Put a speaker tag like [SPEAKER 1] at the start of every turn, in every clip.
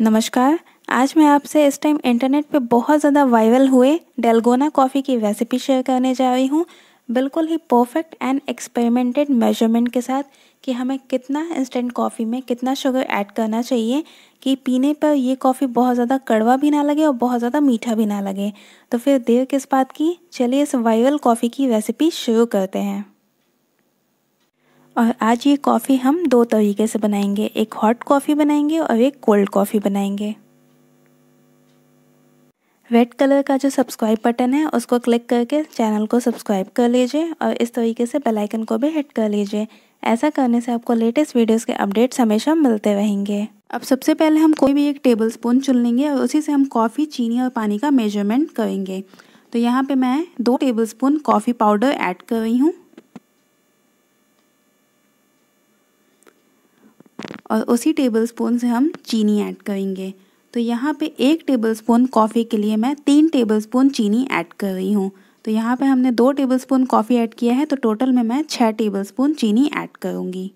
[SPEAKER 1] नमस्कार आज मैं आपसे इस टाइम इंटरनेट पे बहुत ज़्यादा वायरल हुए डेलगोना कॉफ़ी की रेसिपी शेयर करने जा रही हूँ बिल्कुल ही परफेक्ट एंड एक्सपेरिमेंटेड मेजरमेंट के साथ कि हमें कितना इंस्टेंट कॉफ़ी में कितना शुगर ऐड करना चाहिए कि पीने पर ये कॉफ़ी बहुत ज़्यादा कड़वा भी ना लगे और बहुत ज़्यादा मीठा भी ना लगे तो फिर देर किस बात की चलिए इस वायरल कॉफ़ी की रेसिपी शुरू करते हैं और आज ये कॉफ़ी हम दो तरीके से बनाएंगे एक हॉट कॉफ़ी बनाएंगे और एक कोल्ड कॉफ़ी बनाएंगे रेड कलर का जो सब्सक्राइब बटन है उसको क्लिक करके चैनल को सब्सक्राइब कर लीजिए और इस तरीके से बेल आइकन को भी हिट कर लीजिए ऐसा करने से आपको लेटेस्ट वीडियोस के अपडेट्स हमेशा मिलते रहेंगे अब सबसे पहले हम कोई भी एक टेबल स्पून चुन लेंगे और उसी से हम कॉफ़ी चीनी और पानी का मेजरमेंट करेंगे तो यहाँ पर मैं दो स्पून कॉफ़ी पाउडर ऐड कर रही हूँ और उसी टेबल स्पून से हम चीनी ऐड करेंगे तो यहाँ पे एक टेबल स्पून कॉफ़ी के लिए मैं तीन टेबल स्पून चीनी ऐड कर रही हूँ तो यहाँ पे हमने दो टेबल स्पून कॉफ़ी ऐड किया है तो टोटल में मैं छः टेबल स्पून चीनी ऐड करूँगी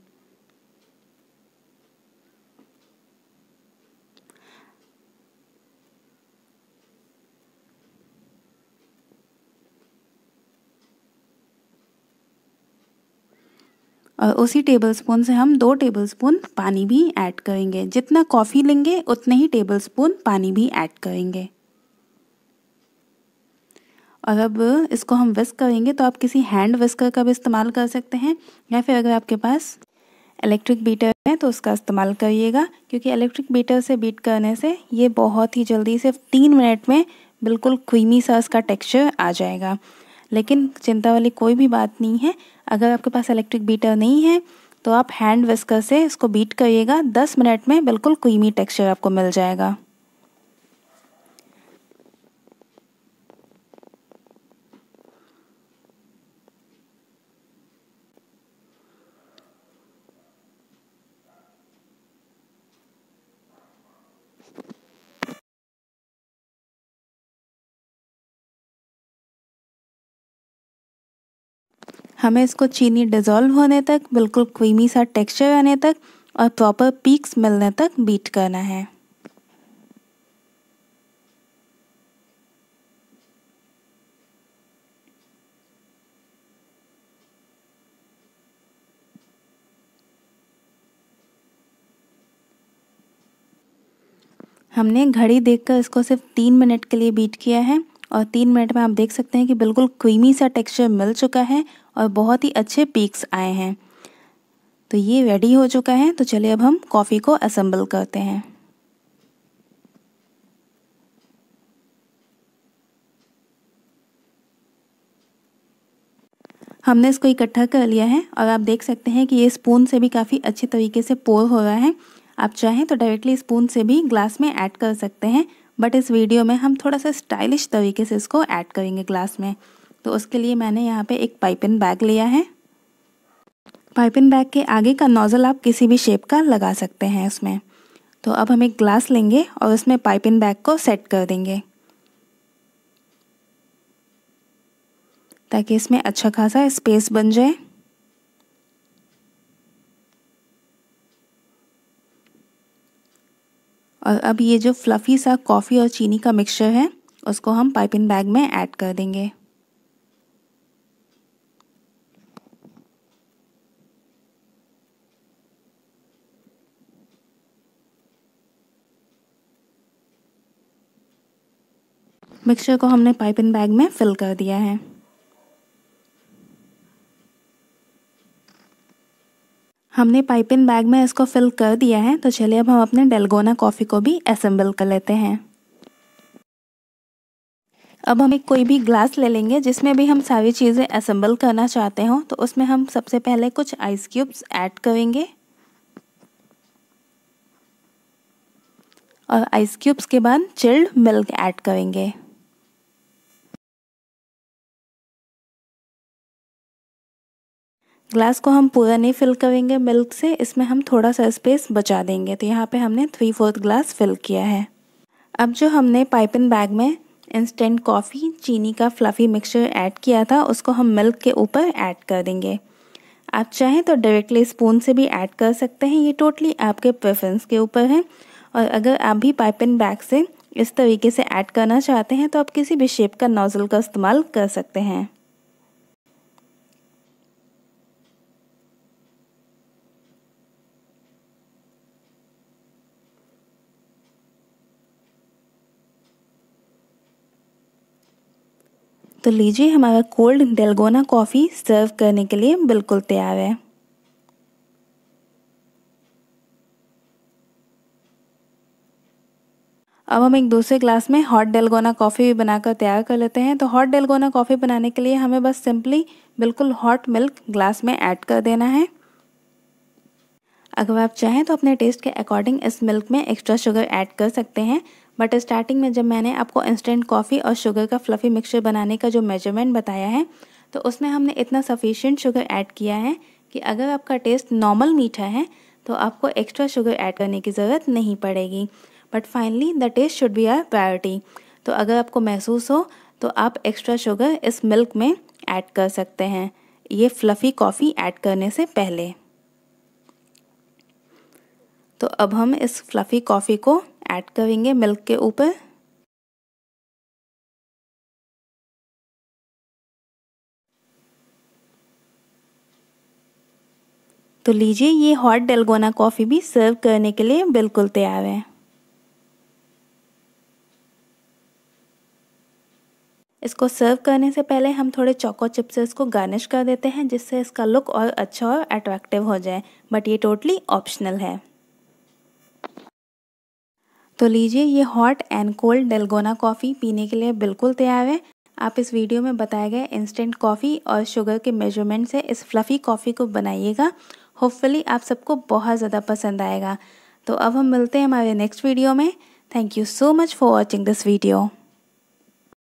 [SPEAKER 1] और उसी टेबलस्पून से हम दो टेबलस्पून पानी भी ऐड करेंगे जितना कॉफ़ी लेंगे उतने ही टेबलस्पून पानी भी ऐड करेंगे और अब इसको हम विस्क करेंगे तो आप किसी हैंड विस्कर का भी इस्तेमाल कर सकते हैं या फिर अगर आपके पास इलेक्ट्रिक बीटर है तो उसका इस्तेमाल करिएगा क्योंकि इलेक्ट्रिक बीटर से बीट करने से ये बहुत ही जल्दी सिर्फ तीन मिनट में बिल्कुल क्रीमी सा इसका टेक्सचर आ जाएगा लेकिन चिंता वाली कोई भी बात नहीं है अगर आपके पास इलेक्ट्रिक बीटर नहीं है तो आप हैंड विस्कर से इसको बीट करिएगा 10 मिनट में बिल्कुल क्रीमी टेक्सचर आपको मिल जाएगा हमें इसको चीनी डिज़ोल्व होने तक बिल्कुल क्रीमी सा टेक्सचर आने तक और प्रॉपर पीक्स मिलने तक बीट करना है हमने घड़ी देखकर इसको सिर्फ तीन मिनट के लिए बीट किया है और तीन मिनट में आप देख सकते हैं कि बिल्कुल क्रीमी सा टेक्सचर मिल चुका है और बहुत ही अच्छे पीक्स आए हैं तो ये रेडी हो चुका है तो चलिए अब हम कॉफ़ी को असम्बल करते हैं हमने इसको इकट्ठा कर लिया है और आप देख सकते हैं कि ये स्पून से भी काफ़ी अच्छे तरीके से पोर हो रहा है आप चाहें तो डायरेक्टली स्पून से भी ग्लास में ऐड कर सकते हैं बट इस वीडियो में हम थोड़ा सा स्टाइलिश तरीके से इसको ऐड करेंगे ग्लास में तो उसके लिए मैंने यहाँ पे एक पाइपिन बैग लिया है पाइपिन बैग के आगे का नोज़ल आप किसी भी शेप का लगा सकते हैं उसमें तो अब हम एक ग्लास लेंगे और उसमें पाइपिन बैग को सेट कर देंगे ताकि इसमें अच्छा खासा स्पेस बन जाए और अब ये जो फ्लफ़ी सा कॉफ़ी और चीनी का मिक्सचर है उसको हम पाइपिंग बैग में ऐड कर देंगे मिक्सचर को हमने पाइपिंग बैग में फिल कर दिया है हमने पाइपिन बैग में इसको फिल कर दिया है तो चलिए अब हम अपने डेलगोना कॉफ़ी को भी असेंबल कर लेते हैं अब हम एक कोई भी ग्लास ले लेंगे जिसमें भी हम सारी चीज़ें असेंबल करना चाहते हों तो उसमें हम सबसे पहले कुछ आइस क्यूब्स ऐड करेंगे और आइस क्यूब्स के बाद चिल्ड मिल्क ऐड करेंगे ग्लास को हम पूरा नहीं फिल करेंगे मिल्क से इसमें हम थोड़ा सा स्पेस बचा देंगे तो यहाँ पे हमने थ्री फोर्थ ग्लास फिल किया है अब जो हमने पाइपिन बैग में इंस्टेंट कॉफ़ी चीनी का फ्लफ़ी मिक्सचर ऐड किया था उसको हम मिल्क के ऊपर ऐड कर देंगे आप चाहें तो डायरेक्टली स्पून से भी ऐड कर सकते हैं ये टोटली आपके प्रेफरेंस के ऊपर है और अगर आप भी पाइपिन बैग से इस तरीके से ऐड करना चाहते हैं तो आप किसी भी शेप का नोज़ल का इस्तेमाल कर सकते हैं तो लीजिए हमारा कोल्ड डेलगोना कॉफ़ी सर्व करने के लिए बिल्कुल तैयार है अब हम एक दूसरे ग्लास में हॉट डेलगोना कॉफ़ी भी बनाकर तैयार कर लेते हैं तो हॉट डेलगोना कॉफ़ी बनाने के लिए हमें बस सिंपली बिल्कुल हॉट मिल्क ग्लास में ऐड कर देना है अगर आप चाहें तो अपने टेस्ट के अकॉर्डिंग इस मिल्क में एक्स्ट्रा शुगर ऐड कर सकते हैं बट स्टार्टिंग में जब मैंने आपको इंस्टेंट कॉफ़ी और शुगर का फ्लफ़ी मिक्सचर बनाने का जो मेजरमेंट बताया है तो उसमें हमने इतना सफिशियंट शुगर ऐड किया है कि अगर आपका टेस्ट नॉर्मल मीठा है तो आपको एक्स्ट्रा शुगर ऐड करने की ज़रूरत नहीं पड़ेगी but finally the taste should be our priority तो अगर आपको महसूस हो तो आप एक्स्ट्रा शुगर इस मिल्क में ऐड कर सकते हैं ये फ्लफ़ी कॉफ़ी ऐड करने से पहले तो अब हम इस फ्लफ़ी कॉफ़ी को ऐड करेंगे मिल्क के ऊपर तो लीजिए ये हॉट डेलगोना कॉफ़ी भी सर्व करने के लिए बिल्कुल तैयार है इसको सर्व करने से पहले हम थोड़े चौको चिप से इसको गार्निश कर देते हैं जिससे इसका लुक और अच्छा और अट्रैक्टिव हो जाए बट ये टोटली ऑप्शनल है तो लीजिए ये hot and cold Dalgona coffee पीने के लिए बिल्कुल तैयार है आप इस वीडियो में बताए गए इंस्टेंट कॉफ़ी और शुगर के मेजरमेंट से इस फ्लफ़ी कॉफ़ी को बनाइएगा होपफुली आप सबको बहुत ज़्यादा पसंद आएगा तो अब हम मिलते हैं हमारे नेक्स्ट वीडियो में thank you so much for watching this video